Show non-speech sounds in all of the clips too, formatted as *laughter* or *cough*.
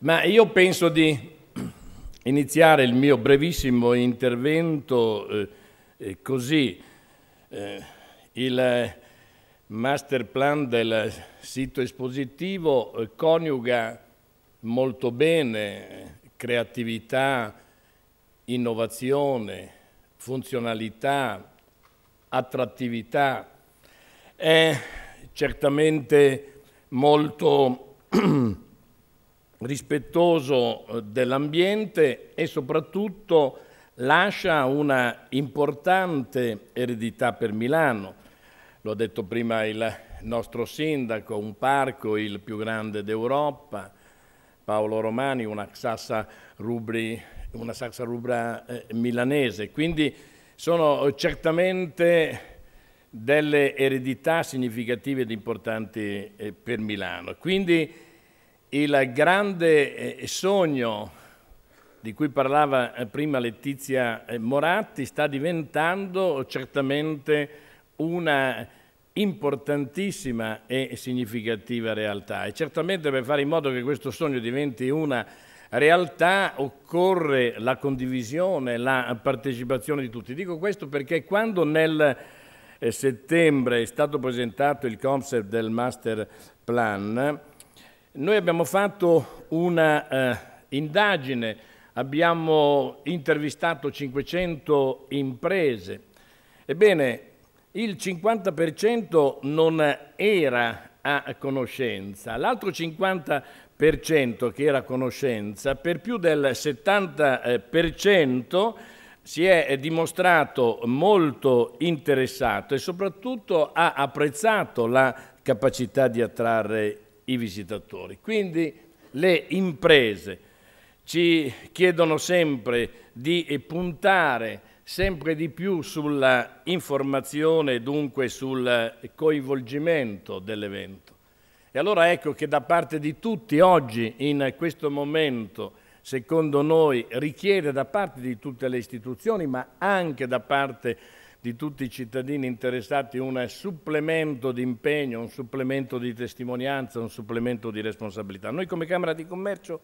Ma io penso di iniziare il mio brevissimo intervento eh, eh così. Eh, il master plan del sito espositivo eh, coniuga molto bene eh, creatività, innovazione, funzionalità, attrattività. È certamente molto *clears throat* rispettoso eh, dell'ambiente e soprattutto lascia una importante eredità per Milano. L'ho detto prima il nostro sindaco, un parco il più grande d'Europa, Paolo Romani, una sassa rubri, una sassa rubra eh, milanese. Quindi sono certamente delle eredità significative ed importanti eh, per Milano. Quindi il grande eh, sogno di cui parlava eh, prima Letizia eh, Moratti sta diventando certamente una importantissima e significativa realtà e certamente per fare in modo che questo sogno diventi una realtà occorre la condivisione, la partecipazione di tutti. Dico questo perché quando nel settembre è stato presentato il concept del master plan, noi abbiamo fatto un'indagine, eh, abbiamo intervistato 500 imprese. Ebbene, il 50% non era a conoscenza, l'altro 50% che era a conoscenza, per più del 70% eh, si è dimostrato molto interessato e soprattutto ha apprezzato la capacità di attrarre i visitatori. Quindi le imprese ci chiedono sempre di puntare sempre di più sulla informazione e dunque sul coinvolgimento dell'evento. E allora ecco che da parte di tutti oggi, in questo momento, secondo noi, richiede da parte di tutte le istituzioni, ma anche da parte di di tutti i cittadini interessati un supplemento di impegno, un supplemento di testimonianza, un supplemento di responsabilità. Noi come Camera di Commercio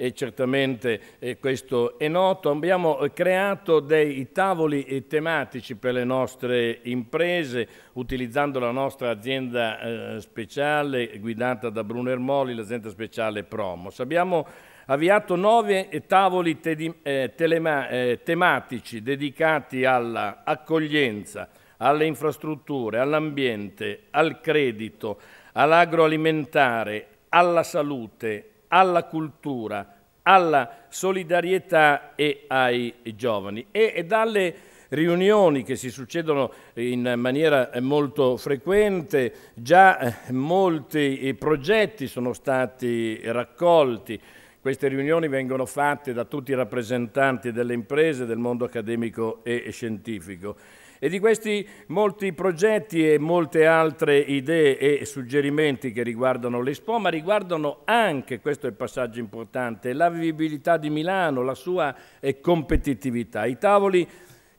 e certamente eh, questo è noto. Abbiamo eh, creato dei tavoli eh, tematici per le nostre imprese utilizzando la nostra azienda speciale guidata da Bruno Ermoli, l'azienda speciale Promos. Abbiamo avviato nove tavoli te eh, telema, eh, tematici dedicati all'accoglienza, alle infrastrutture, all'ambiente, al credito, all'agroalimentare, alla salute, alla cultura, alla solidarietà e ai giovani. E, e dalle riunioni che si succedono in maniera eh, molto frequente, già eh, molti progetti sono stati raccolti, queste riunioni vengono fatte da tutti i rappresentanti delle imprese, del mondo accademico e scientifico. E di questi molti progetti e molte altre idee e suggerimenti che riguardano l'Expo, ma riguardano anche, questo è il passaggio importante, la vivibilità di Milano, la sua eh, competitività. I tavoli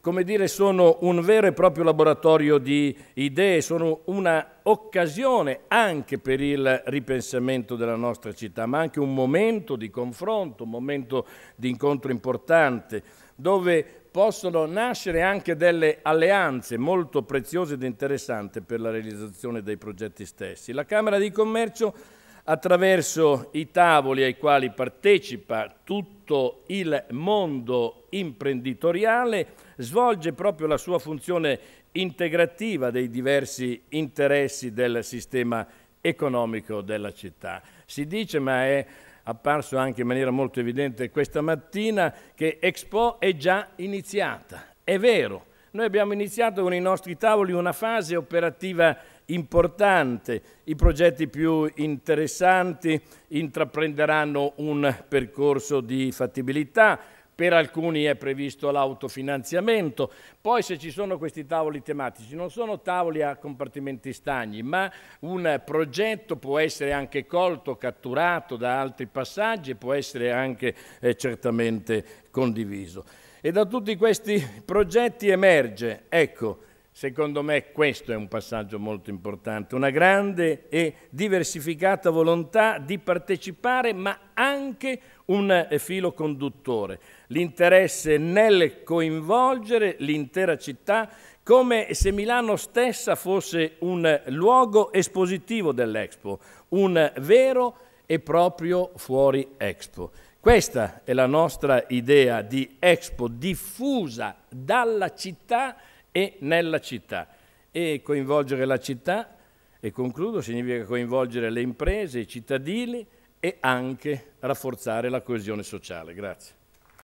come dire, sono un vero e proprio laboratorio di idee, sono un'occasione anche per il ripensamento della nostra città, ma anche un momento di confronto, un momento di incontro importante, dove possono nascere anche delle alleanze molto preziose ed interessanti per la realizzazione dei progetti stessi. La Camera di Commercio attraverso i tavoli ai quali partecipa tutto il mondo imprenditoriale, svolge proprio la sua funzione integrativa dei diversi interessi del sistema economico della città. Si dice, ma è apparso anche in maniera molto evidente questa mattina, che Expo è già iniziata. È vero, noi abbiamo iniziato con i nostri tavoli una fase operativa importante. I progetti più interessanti intraprenderanno un percorso di fattibilità, per alcuni è previsto l'autofinanziamento. Poi se ci sono questi tavoli tematici, non sono tavoli a compartimenti stagni, ma un progetto può essere anche colto, catturato da altri passaggi e può essere anche eh, certamente condiviso. E da tutti questi progetti emerge, ecco, Secondo me questo è un passaggio molto importante, una grande e diversificata volontà di partecipare, ma anche un eh, filo conduttore, l'interesse nel coinvolgere l'intera città come se Milano stessa fosse un luogo espositivo dell'Expo, un vero e proprio fuori Expo. Questa è la nostra idea di Expo diffusa dalla città e nella città. E coinvolgere la città, e concludo, significa coinvolgere le imprese, i cittadini e anche rafforzare la coesione sociale. Grazie.